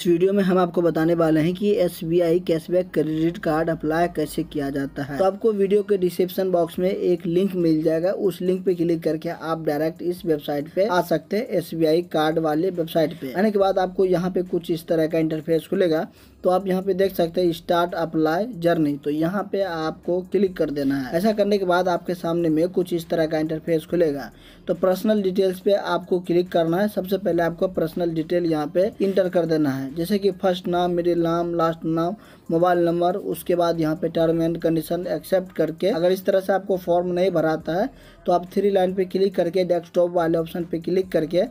इस वीडियो में हम आपको बताने वाले हैं कि S B I cashback credit card apply कैसे किया जाता है तो आपको वीडियो के डिस्क्रिप्शन बॉक्स में एक लिंक मिल जाएगा उस लिंक पे क्लिक करके आप डायरेक्ट इस वेबसाइट पे आ सकते हैं एस बी आई कार्ड वाले वेबसाइट पे आने के बाद आपको यहाँ पे कुछ इस तरह का इंटरफेस खुलेगा तो आप यहाँ पे देख सकते हैं स्टार्ट अप्लाई जर्नी तो यहाँ पे आपको क्लिक कर देना है ऐसा करने के बाद आपके सामने में कुछ इस तरह का इंटरफेस खुलेगा तो पर्सनल डिटेल्स पे आपको क्लिक करना है सबसे पहले आपको पर्सनल डिटेल यहाँ पे इंटर कर देना है हैं जैसे कि फर्स्ट नाम मिडिल नाम लास्ट नाम मोबाइल नंबर उसके बाद यहाँ पे टर्म एंड कंडीशन एक्सेप्ट करके अगर इस तरह से आपको फॉर्म नहीं भराता है तो आप थ्री लाइन पे क्लिक करके डेस्कटॉप वाले ऑप्शन पे क्लिक करके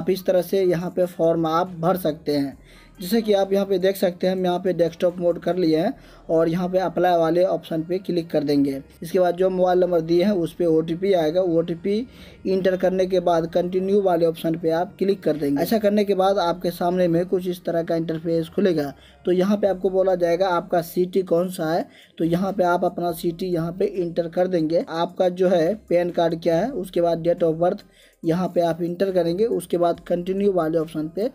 आप इस तरह से यहाँ पे फॉर्म आप भर सकते हैं जैसे कि आप यहाँ पे देख सकते हैं हम यहाँ पे डेस्कटॉप मोड कर लिए हैं और यहाँ पे अप्लाई वाले ऑप्शन पे क्लिक कर देंगे इसके बाद जो मोबाइल नंबर दिए हैं उस पर ओ आएगा ओ इंटर करने के बाद कंटिन्यू वाले ऑप्शन पे आप क्लिक कर देंगे ऐसा करने के बाद आपके सामने में कुछ इस तरह का इंटरफेस खुलेगा तो यहाँ पर आपको बोला जाएगा आपका सी कौन सा है तो यहाँ पर आप अपना सी टी यहाँ पर इंटर कर देंगे आपका जो है पैन कार्ड क्या है उसके बाद डेट ऑफ बर्थ यहाँ पर आप इंटर करेंगे उसके बाद कंटिन्यू वाले ऑप्शन पर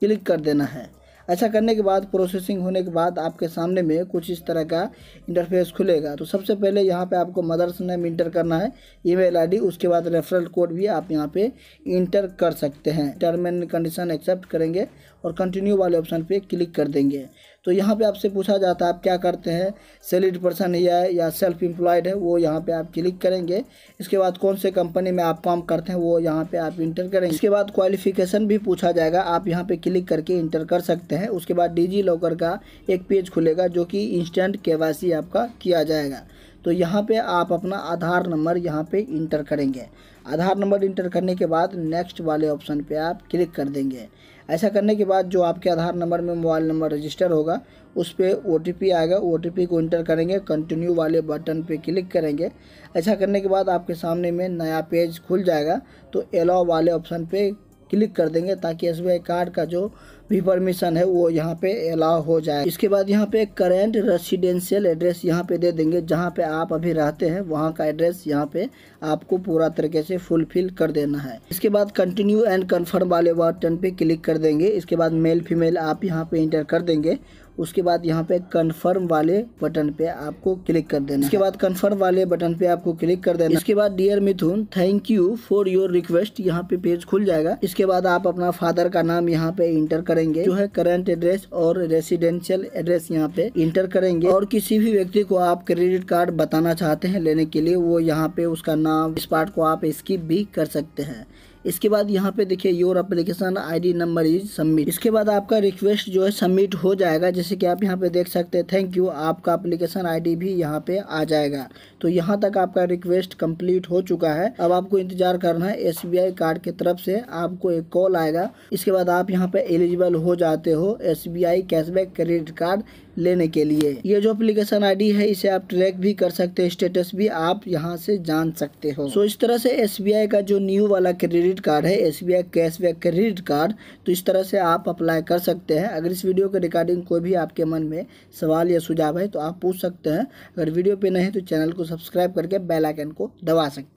क्लिक कर देना है ऐसा करने के बाद प्रोसेसिंग होने के बाद आपके सामने में कुछ इस तरह का इंटरफेस खुलेगा तो सबसे पहले यहाँ पे आपको मदर्स नेम इंटर करना है ईमेल आईडी उसके बाद रेफरल कोड भी आप यहाँ पे इंटर कर सकते हैं टर्म एंड कंडीशन एक्सेप्ट करेंगे और कंटिन्यू वाले ऑप्शन पर क्लिक कर देंगे तो यहाँ पे आपसे पूछा जाता है आप क्या करते हैं सेलिड पर्सन या या सेल्फ एम्प्लॉयड है वो यहाँ पे आप क्लिक करेंगे इसके बाद कौन से कंपनी में आप काम करते हैं वो यहाँ पे आप इंटर करेंगे इसके बाद क्वालिफिकेशन भी पूछा जाएगा आप यहाँ पे क्लिक करके इंटर कर सकते हैं उसके बाद डिजी लॉकर का एक पेज खुलेगा जो कि इंस्टेंट के आपका किया जाएगा तो यहाँ पे आप अपना आधार नंबर यहाँ पे इंटर करेंगे आधार नंबर इंटर करने के बाद नेक्स्ट वाले ऑप्शन पे आप क्लिक कर देंगे ऐसा करने के बाद जो आपके आधार नंबर में मोबाइल नंबर रजिस्टर होगा उस पर ओ आएगा ओ को इंटर करेंगे कंटिन्यू वाले बटन पे क्लिक करेंगे ऐसा करने के बाद आपके सामने में नया पेज खुल जाएगा तो एलाओ वाले ऑप्शन पे क्लिक कर देंगे ताकि एस कार्ड का जो भी परमिशन है वो यहाँ पे अलाउ हो जाए इसके बाद यहाँ पे करेंट रेसिडेंशियल एड्रेस यहाँ पे दे देंगे जहाँ पे आप अभी रहते हैं वहाँ का एड्रेस यहाँ पे आपको पूरा तरीके से फुलफिल कर देना है इसके बाद कंटिन्यू एंड कन्फर्म वाले बटन पे क्लिक कर देंगे इसके बाद मेल फीमेल आप यहाँ पे इंटर कर देंगे उसके बाद यहाँ पे कन्फर्म वाले बटन पे आपको क्लिक कर देना इसके बाद कन्फर्म वाले बटन पे आपको क्लिक कर देना इसके बाद dear Mithun thank you for your request यहाँ पे पेज खुल जाएगा इसके बाद आप अपना फादर का नाम यहाँ पे इंटर कर करेंगे जो है करंट एड्रेस और रेसिडेंशियल एड्रेस यहाँ पे इंटर करेंगे और किसी भी व्यक्ति को आप क्रेडिट कार्ड बताना चाहते हैं लेने के लिए वो यहाँ पे उसका नाम इस पार्ट को आप स्किप भी कर सकते हैं इसके बाद यहाँ पे देखिए your application ID number is submit इसके बाद आपका रिक्वेस्ट जो है सबमिट हो जाएगा जैसे कि आप यहाँ पे देख सकते हैं थैंक यू आपका अप्लीकेशन आईडी भी यहाँ पे आ जाएगा तो यहाँ तक आपका रिक्वेस्ट कंप्लीट हो चुका है अब आपको इंतजार करना है एस कार्ड की तरफ से आपको एक कॉल आएगा इसके बाद आप यहाँ पे एलिजिबल हो जाते हो एस कैशबैक क्रेडिट कार्ड लेने के लिए ये जो अप्लीकेशन आईडी है इसे आप ट्रैक भी कर सकते हो स्टेटस भी आप यहाँ से जान सकते हो सो so, इस तरह से एस का जो न्यू वाला क्रेडिट कार्ड है एस कैशबैक क्रेडिट कार्ड तो इस तरह से आप अप्लाई कर सकते हैं अगर इस वीडियो के रिकॉर्डिंग कोई भी आपके मन में सवाल या सुझाव है तो आप पूछ सकते हैं अगर वीडियो पे नहीं तो चैनल को सब्सक्राइब करके बेलाइकन को दबा सकते